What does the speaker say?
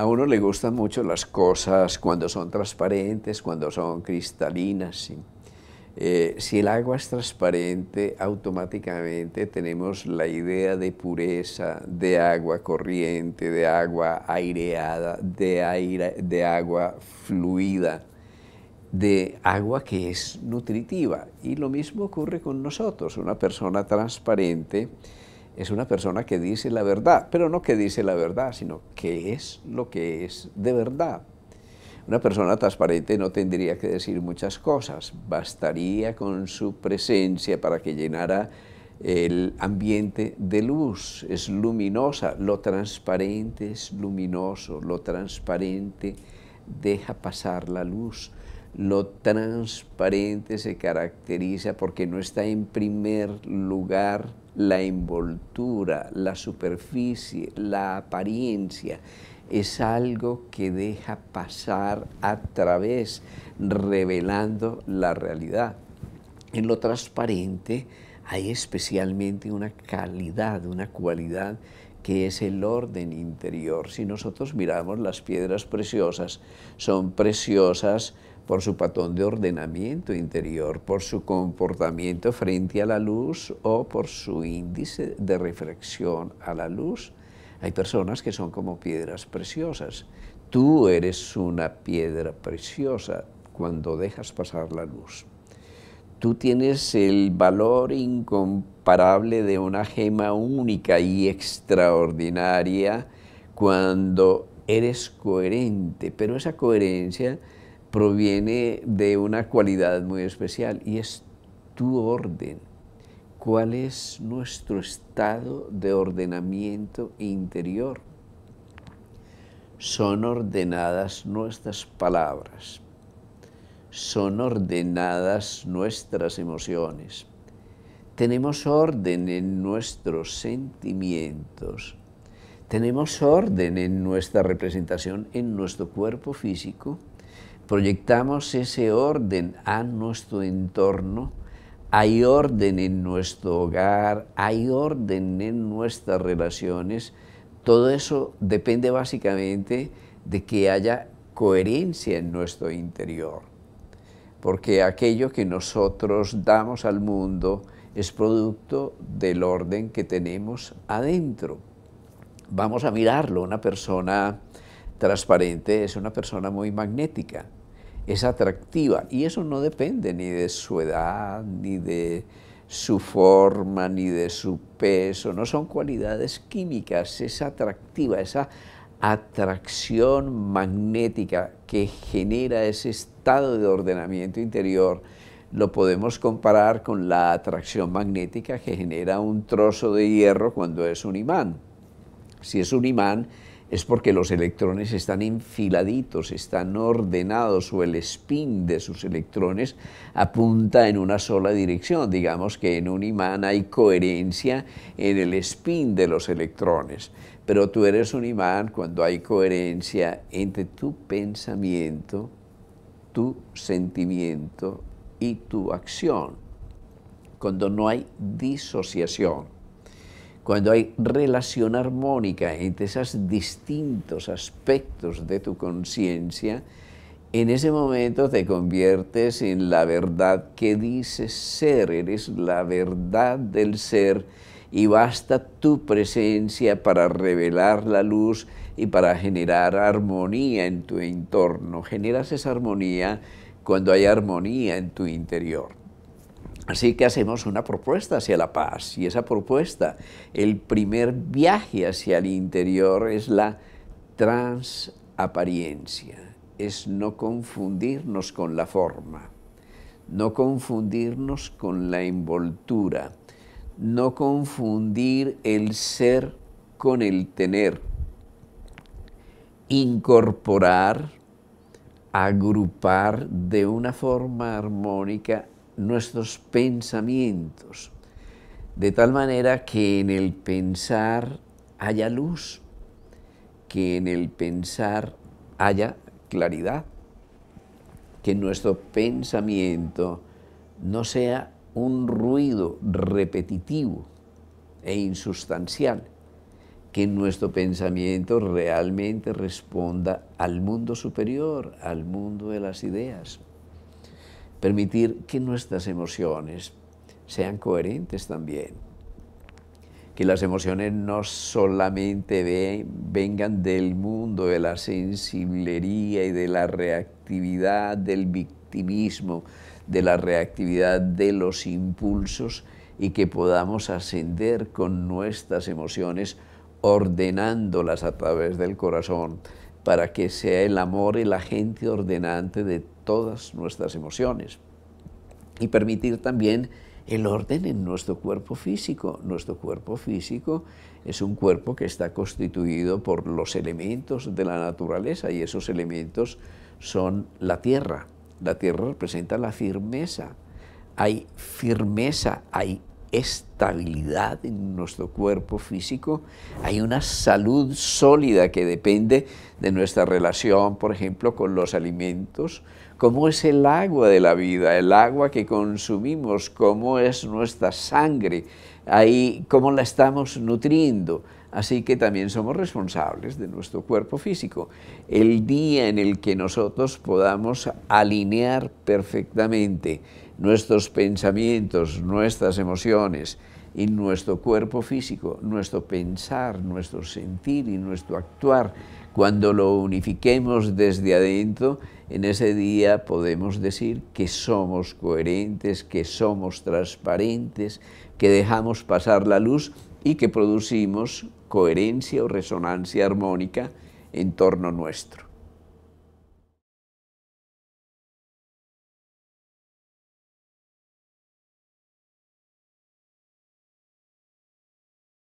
a uno le gustan mucho las cosas cuando son transparentes, cuando son cristalinas. Eh, si el agua es transparente, automáticamente tenemos la idea de pureza, de agua corriente, de agua aireada, de agua fluida, de agua que es nutritiva. Y lo mismo ocurre con nosotros. Una persona transparente es una persona que dice la verdad, pero no que dice la verdad, sino que es lo que es de verdad. Una persona transparente no tendría que decir muchas cosas, bastaría con su presencia para que llenara el ambiente de luz, es luminosa, lo transparente es luminoso, lo transparente deja pasar la luz, lo transparente se caracteriza porque no está en primer lugar la envoltura, la superficie, la apariencia, es algo que deja pasar a través, revelando la realidad. En lo transparente hay especialmente una calidad, una cualidad que es el orden interior. Si nosotros miramos las piedras preciosas, son preciosas por su patrón de ordenamiento interior, por su comportamiento frente a la luz o por su índice de reflexión a la luz. Hay personas que son como piedras preciosas. Tú eres una piedra preciosa cuando dejas pasar la luz. Tú tienes el valor incomparable de una gema única y extraordinaria cuando eres coherente, pero esa coherencia proviene de una cualidad muy especial y es tu orden. ¿Cuál es nuestro estado de ordenamiento interior? Son ordenadas nuestras palabras, son ordenadas nuestras emociones, tenemos orden en nuestros sentimientos, tenemos orden en nuestra representación en nuestro cuerpo físico proyectamos ese orden a nuestro entorno, hay orden en nuestro hogar, hay orden en nuestras relaciones, todo eso depende básicamente de que haya coherencia en nuestro interior, porque aquello que nosotros damos al mundo es producto del orden que tenemos adentro. Vamos a mirarlo, una persona transparente es una persona muy magnética, es atractiva y eso no depende ni de su edad, ni de su forma, ni de su peso, no son cualidades químicas, es atractiva, esa atracción magnética que genera ese estado de ordenamiento interior, lo podemos comparar con la atracción magnética que genera un trozo de hierro cuando es un imán. Si es un imán, es porque los electrones están enfiladitos, están ordenados o el spin de sus electrones apunta en una sola dirección. Digamos que en un imán hay coherencia en el spin de los electrones, pero tú eres un imán cuando hay coherencia entre tu pensamiento, tu sentimiento y tu acción, cuando no hay disociación cuando hay relación armónica entre esos distintos aspectos de tu conciencia, en ese momento te conviertes en la verdad que dices ser, eres la verdad del ser y basta tu presencia para revelar la luz y para generar armonía en tu entorno. Generas esa armonía cuando hay armonía en tu interior. Así que hacemos una propuesta hacia la paz y esa propuesta, el primer viaje hacia el interior es la transapariencia, es no confundirnos con la forma, no confundirnos con la envoltura, no confundir el ser con el tener, incorporar, agrupar de una forma armónica nuestros pensamientos, de tal manera que en el pensar haya luz, que en el pensar haya claridad, que nuestro pensamiento no sea un ruido repetitivo e insustancial, que nuestro pensamiento realmente responda al mundo superior, al mundo de las ideas permitir que nuestras emociones sean coherentes también, que las emociones no solamente vengan del mundo, de la sensiblería y de la reactividad del victimismo, de la reactividad de los impulsos y que podamos ascender con nuestras emociones ordenándolas a través del corazón para que sea el amor el agente ordenante de todas nuestras emociones y permitir también el orden en nuestro cuerpo físico. Nuestro cuerpo físico es un cuerpo que está constituido por los elementos de la naturaleza y esos elementos son la tierra. La tierra representa la firmeza. Hay firmeza, hay estabilidad en nuestro cuerpo físico, hay una salud sólida que depende de nuestra relación, por ejemplo, con los alimentos, cómo es el agua de la vida, el agua que consumimos, cómo es nuestra sangre, ahí cómo la estamos nutriendo. Así que también somos responsables de nuestro cuerpo físico. El día en el que nosotros podamos alinear perfectamente nuestros pensamientos, nuestras emociones y nuestro cuerpo físico, nuestro pensar, nuestro sentir y nuestro actuar, cuando lo unifiquemos desde adentro, en ese día podemos decir que somos coherentes, que somos transparentes, que dejamos pasar la luz y que producimos coherencia o resonancia armónica en torno nuestro.